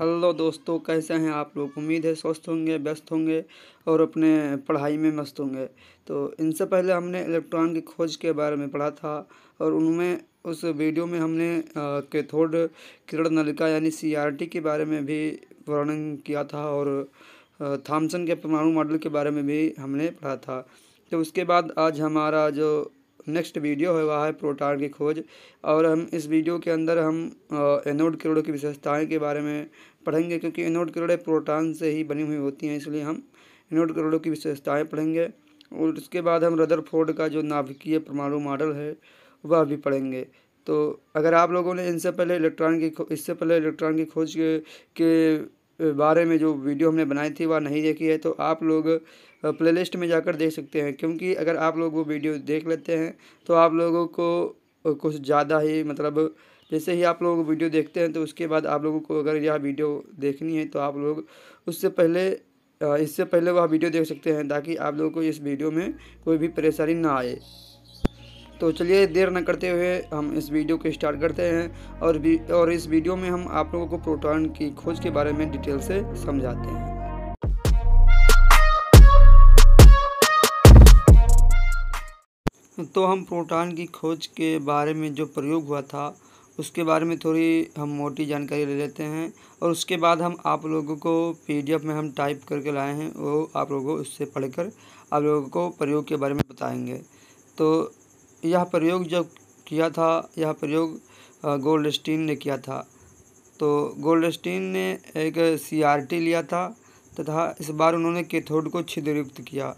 hello दोस्तों कैसे हैं आप लोग उम्मीद है स्वस्थ होंगे व्यस्त होंगे और अपने पढ़ाई में मस्त होंगे तो इनसे पहले हमने इलेक्ट्रॉन की खोज के बारे में पढ़ा था और उनमें उस वीडियो में हमने कैथोड किरण नलिका यानी सीआरटी के बारे में भी वर्णन किया था और थॉमसन के परमाणु मॉडल के बारे में भी हमने पढ़ा था तो उसके बाद आज हमारा जो नेक्स्ट वीडियो है वह है प्रोटान की खोज और हम इस वीडियो के अंदर हम एनोड किरणों की विशेषताएं के बारे में पढ़ेंगे क्योंकि एनोड किरणें प्रोटान से ही बनी हुई होती हैं इसलिए हम एनोड किरणों की विशेषताएं पढ़ेंगे और उसके बाद हम रदर का जो नाभिकीय परमाणु मॉडल है वह भी पढ़ेंगे तो अगर आप लोगों ने इनसे पहले इलेक्ट्रॉन की इससे पहले इलेक्ट्रॉन की खोज के, के बारे में जो वीडियो हमने बनाई थी वह नहीं देखी है तो आप लोग प्लेलिस्ट में जाकर देख सकते हैं क्योंकि अगर आप लोग वो वीडियो देख लेते हैं तो आप लोगों को कुछ ज़्यादा ही मतलब जैसे ही आप लोग वीडियो देखते हैं तो उसके बाद आप लोगों को अगर यह वीडियो देखनी है तो आप लोग उससे पहले इससे पहले वह वीडियो देख सकते हैं ताकि आप लोगों को इस वीडियो में कोई भी परेशानी ना आए तो चलिए देर न करते हुए हम इस वीडियो को स्टार्ट करते हैं और और इस वीडियो में हम आप लोगों को प्रोटॉन की खोज के बारे में डिटेल से समझाते हैं तो हम प्रोटॉन की खोज के बारे में जो प्रयोग हुआ था उसके बारे में थोड़ी हम मोटी जानकारी ले लेते हैं और उसके बाद हम आप लोगों को पीडीएफ में हम टाइप करके लाए हैं वो आप लोगों उससे पढ़कर आप लोगों को प्रयोग के बारे में बताएंगे तो यह प्रयोग जब किया था यह प्रयोग गोल्डस्टीन ने किया था तो गोल्डस्टीन ने एक सीआरटी लिया था तथा इस बार उन्होंने केथोड को छिद्रयुक्त किया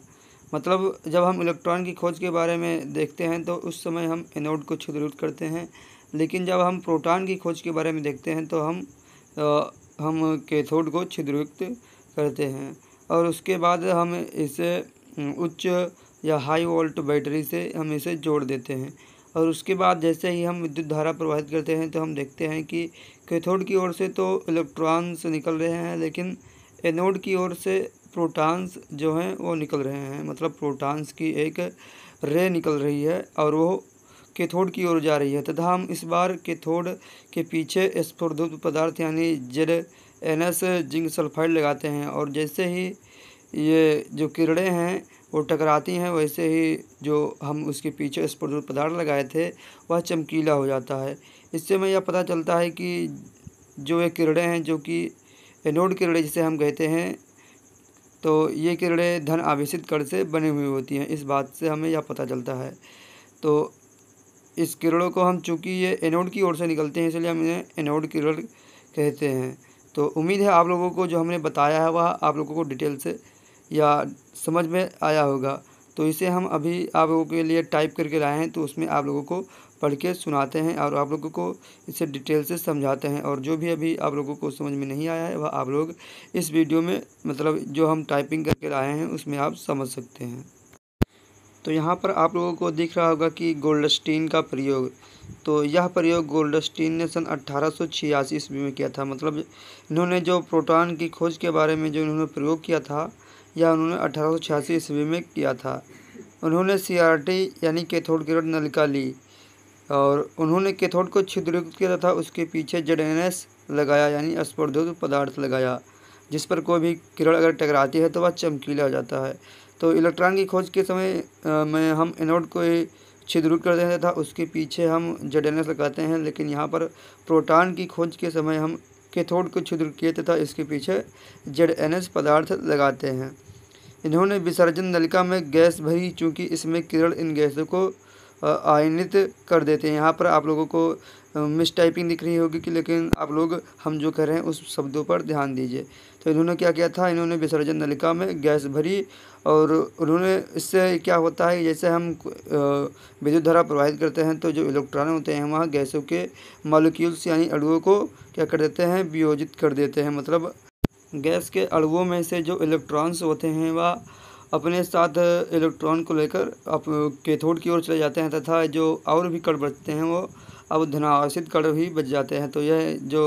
मतलब जब हम इलेक्ट्रॉन की खोज के बारे में देखते हैं तो उस समय हम एनोड को छिद्रित करते हैं लेकिन जब हम प्रोटॉन की खोज के बारे में देखते हैं तो हम आ, हम कैथोड को छिद्रयुक्त करते हैं और उसके बाद हम इसे उच्च या हाई वोल्ट बैटरी से हम इसे जोड़ देते हैं और उसके बाद जैसे ही हम विद्युत धारा प्रवाहित करते हैं तो हम देखते हैं कि कैथोड की ओर से तो इलेक्ट्रॉन्स निकल रहे हैं लेकिन एनोड की ओर से प्रोटॉन्स जो हैं वो निकल रहे हैं मतलब प्रोटॉन्स की एक रे निकल रही है और वो केथोड की ओर जा रही है तथा हम इस बार केथोड के पीछे स्फुरधुत पदार्थ यानी Z N S zinc sulphide लगाते हैं और जैसे ही ये जो किरणें हैं वो टकराती हैं वैसे ही जो हम उसके पीछे स्फुरधुत पदार्थ लगाए थे वह चमकीला हो जाता है इससे हमें यह पता चलता है कि जो ये किरणें हैं जो कि एनोड किरणें जिसे हम कहते हैं तो ये किरणें धन आवेश कण से बनी हुई होती हैं इस बात से हमें यह पता चलता है तो इस किरणों को हम चूँकि ये एनोड की ओर से निकलते हैं इसलिए हम इन्हें एनोड किरण कहते हैं तो उम्मीद है आप लोगों को जो हमने बताया है वह आप लोगों को डिटेल से या समझ में आया होगा तो इसे हम अभी आप लोगों के लिए टाइप करके लाए हैं तो उसमें आप लोगों को पढ़ के सुनाते हैं और आप लोगों को इसे डिटेल से समझाते हैं और जो भी अभी आप लोगों को समझ में नहीं आया है वह आप लोग इस वीडियो में मतलब जो हम टाइपिंग करके लाए हैं उसमें आप समझ सकते हैं तो यहाँ पर आप लोगों को दिख रहा होगा कि गोल्डस्टीन का प्रयोग तो यह प्रयोग गोल्डस्टीन ने सन अट्ठारह सौ छियासी ईस्वी में किया था मतलब इन्होंने जो प्रोटॉन की खोज के बारे में जो इन्होंने प्रयोग किया था यह उन्होंने अठारह सौ छियासी ईस्वी में किया था उन्होंने सी आर टी यानी कैथोड किरण नलिका ली और उन्होंने कैथोड को छिद्रित किया तथा उसके पीछे जेड लगाया यानी स्पर्ध पदार्थ लगाया जिस पर कोई भी किरण अगर टकराती है तो वह चमकीला हो जाता है तो इलेक्ट्रॉन की खोज के समय में हम एनोड को छिद्रूट कर हैं था उसके पीछे हम जेड लगाते हैं लेकिन यहाँ पर प्रोटॉन की खोज के समय हम कैथोड को छिद्र किए तथा इसके पीछे जेड पदार्थ लगाते हैं इन्होंने विसर्जन नलिका में गैस भरी चूँकि इसमें किरण इन गैसों को आयनित कर देते हैं यहाँ पर आप लोगों को मिस टाइपिंग दिख रही होगी कि लेकिन आप लोग हम जो कह रहे हैं उस शब्दों पर ध्यान दीजिए तो इन्होंने क्या किया था इन्होंने विसर्जन नलिका में गैस भरी और उन्होंने इससे क्या होता है जैसे हम विद्युत धारा प्रवाहित करते हैं तो जो इलेक्ट्रॉन होते हैं वहाँ गैसों के मालिक्यूल्स यानी अड़ुओं को क्या कर देते हैं वियोजित कर देते हैं मतलब गैस के अड़ुओं में से जो इलेक्ट्रॉन्स होते हैं वह अपने साथ इलेक्ट्रॉन को लेकर आप कैथोड की ओर चले जाते हैं तथा जो और भी कण बचते हैं वो अब धनावासित कण भी बच जाते हैं तो यह जो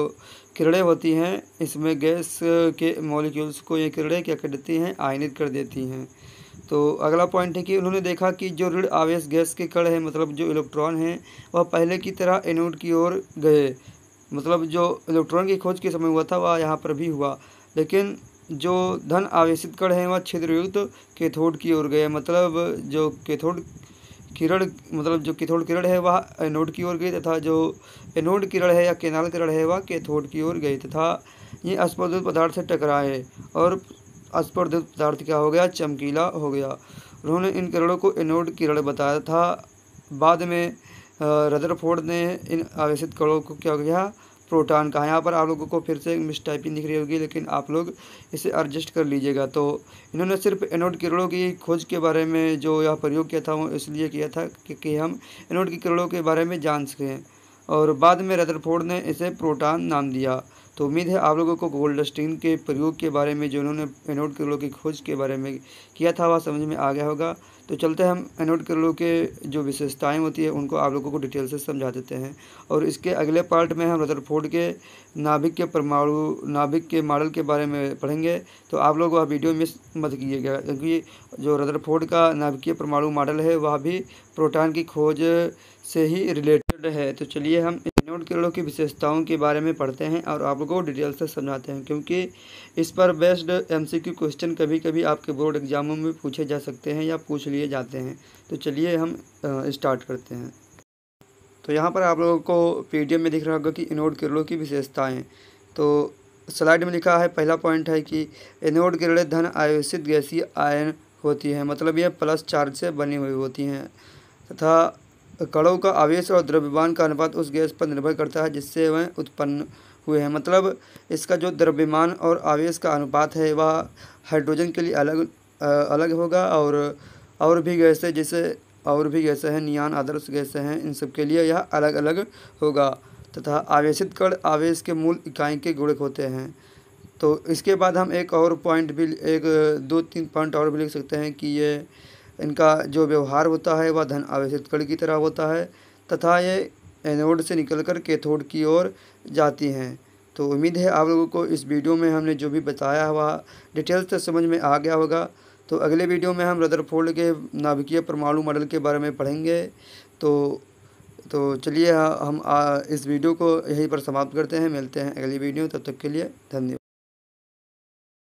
किरणें होती हैं इसमें गैस के मॉलिक्यूल्स को ये किरणें क्या कर देती हैं आयनित कर देती हैं तो अगला पॉइंट है कि उन्होंने देखा कि जो ऋण आवेश गैस के कण है मतलब जो इलेक्ट्रॉन हैं वह पहले की तरह एनोड की ओर गए मतलब जो इलेक्ट्रॉन की खोज के समय हुआ था वह यहाँ पर भी हुआ लेकिन जो धन आवेशित कण है वह छिद्रयुक्त केथोड की ओर गए मतलब जो केथोड किरण मतलब जो किथोड़ किरण है वह एनोड की ओर गई तथा जो एनोड किरण है या केनाल किरण है वह केथोड की ओर गई तथा ये अस्पर्धित पदार्थ से टकराए और अस्पर्धित पदार्थ क्या हो गया चमकीला हो गया उन्होंने इन किरणों को एनोड किरण बताया था बाद में रदरफोर्ड ने इन आवेशित कणों को क्या किया प्रोटॉन का यहाँ पर आप लोगों को फिर से मिस टाइपिंग दिख रही होगी लेकिन आप लोग इसे एडजस्ट कर लीजिएगा तो इन्होंने सिर्फ एनोड किरणों की खोज के बारे में जो यह प्रयोग किया था वो इसलिए किया था कि हम एनोड की किरणों के बारे में जान सकें और बाद में रदरफोर्ड ने इसे प्रोटॉन नाम दिया तो उम्मीद है आप लोगों को गोल्ड स्टीन के प्रयोग के बारे में जो इन्होंने एनोड किरणों की खोज के बारे में किया था वह समझ में आ गया होगा तो चलते हम एनोड क्रिलो के जो विशेषताएं होती है उनको आप लोगों को डिटेल से समझा देते हैं और इसके अगले पार्ट में हम रदरफोर्ड के नाभिक के परमाणु नाभिक के मॉडल के बारे में पढ़ेंगे तो आप लोग वह वीडियो मिस मत कीजिएगा क्योंकि जो रदरफोर्ड का नाभिकीय परमाणु मॉडल है वह भी प्रोटान की खोज से ही रिलेटेड है तो चलिए हम किरणों किरणों की विशेषताओं के बारे में पढ़ते हैं और आप लोगों को डिटेल से समझाते हैं क्योंकि इस पर बेस्ड एमसीक्यू क्वेश्चन कभी कभी आपके बोर्ड एग्जामों में पूछे जा सकते हैं या पूछ लिए जाते हैं तो चलिए हम स्टार्ट करते हैं तो यहाँ पर आप लोगों को पी में दिख रहा होगा कि इनोड किरणों की विशेषताएँ तो स्लाइड में लिखा है पहला पॉइंट है कि एनोड किरणें धन आयोषित गैसीय आयन होती हैं मतलब यह प्लस चार्ज से बनी हुई होती हैं तथा तो कणों का आवेश और द्रव्यमान का अनुपात उस गैस पर निर्भर करता है जिससे वह उत्पन्न हुए हैं मतलब इसका जो द्रव्यमान और आवेश का अनुपात है वह हाइड्रोजन के लिए अलग अलग होगा और और भी गैसें जैसे और भी गैसें हैं नियान आदर्श गैसें हैं इन सब के लिए यह अलग अलग होगा तथा आवेशित कण आवेश के मूल इकाई के गुणक होते हैं तो इसके बाद हम एक और पॉइंट भी एक दो तीन पॉइंट और भी लिख सकते हैं कि ये इनका जो व्यवहार होता है वह धन आवेशित कण की तरह होता है तथा ये एनोड से निकलकर कैथोड की ओर जाती हैं तो उम्मीद है आप लोगों को इस वीडियो में हमने जो भी बताया हुआ डिटेल्स तक समझ में आ गया होगा तो अगले वीडियो में हम फोल्ड के नाभिकीय परमाणु मॉडल के बारे में पढ़ेंगे तो तो चलिए हम आ, इस वीडियो को यहीं पर समाप्त करते हैं मिलते हैं अगली वीडियो तब तक के लिए धन्यवाद